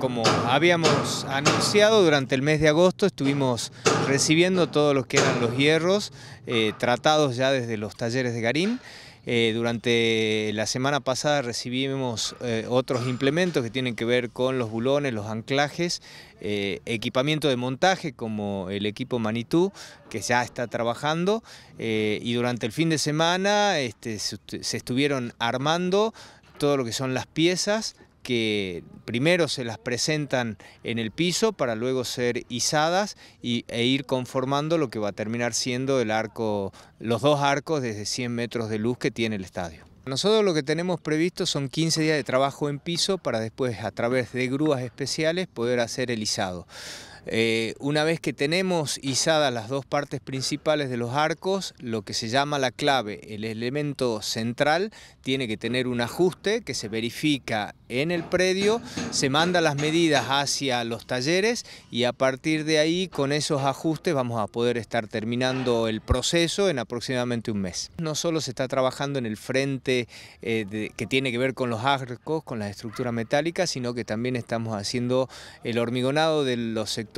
Como habíamos anunciado durante el mes de agosto, estuvimos recibiendo todos los que eran los hierros eh, tratados ya desde los talleres de Garín. Eh, durante la semana pasada recibimos eh, otros implementos que tienen que ver con los bulones, los anclajes, equipamiento de montaje como el equipo Manitú que ya está trabajando y durante el fin de semana este, se estuvieron armando todo lo que son las piezas, que primero se las presentan en el piso para luego ser izadas e ir conformando lo que va a terminar siendo el arco, los dos arcos desde 100 metros de luz que tiene el estadio. Nosotros lo que tenemos previsto son 15 días de trabajo en piso para después a través de grúas especiales poder hacer el izado. Eh, una vez que tenemos izadas las dos partes principales de los arcos, lo que se llama la clave, el elemento central, tiene que tener un ajuste que se verifica en el predio, se manda las medidas hacia los talleres y a partir de ahí con esos ajustes vamos a poder estar terminando el proceso en aproximadamente un mes. No solo se está trabajando en el frente eh, que tiene que ver con los arcos, con las estructuras metálicas, sino que también estamos haciendo el hormigonado de los sectores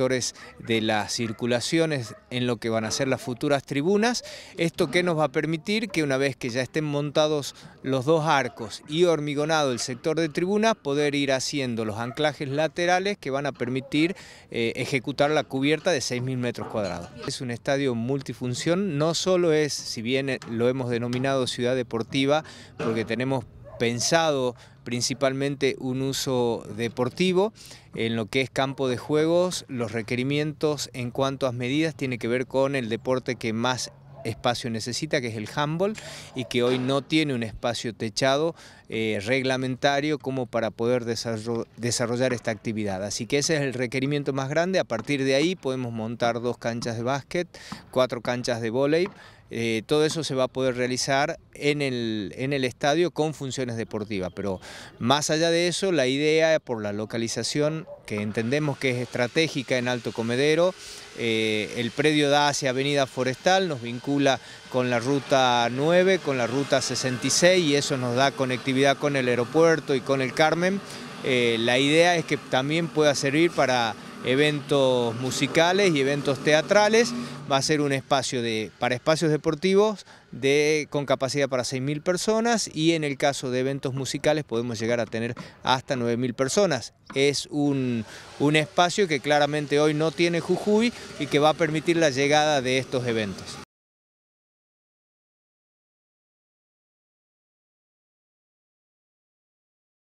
de las circulaciones en lo que van a ser las futuras tribunas. Esto que nos va a permitir que una vez que ya estén montados los dos arcos y hormigonado el sector de tribuna poder ir haciendo los anclajes laterales que van a permitir eh, ejecutar la cubierta de 6.000 metros cuadrados. Es un estadio multifunción, no solo es, si bien lo hemos denominado ciudad deportiva, porque tenemos pensado principalmente un uso deportivo. En lo que es campo de juegos, los requerimientos en cuanto a medidas tiene que ver con el deporte que más espacio necesita, que es el handball, y que hoy no tiene un espacio techado eh, reglamentario como para poder desarrollar esta actividad. Así que ese es el requerimiento más grande. A partir de ahí podemos montar dos canchas de básquet, cuatro canchas de voleibol, eh, todo eso se va a poder realizar en el, en el estadio con funciones deportivas, pero más allá de eso, la idea por la localización que entendemos que es estratégica en Alto Comedero. Eh, el predio da hacia Avenida Forestal, nos vincula con la ruta 9, con la ruta 66 y eso nos da conectividad con el aeropuerto y con el Carmen. Eh, la idea es que también pueda servir para eventos musicales y eventos teatrales. Va a ser un espacio de, para espacios deportivos de, con capacidad para 6.000 personas y en el caso de eventos musicales podemos llegar a tener hasta 9.000 personas. Es un espacio que claramente hoy no tiene Jujuy y que va a permitir la llegada de estos eventos.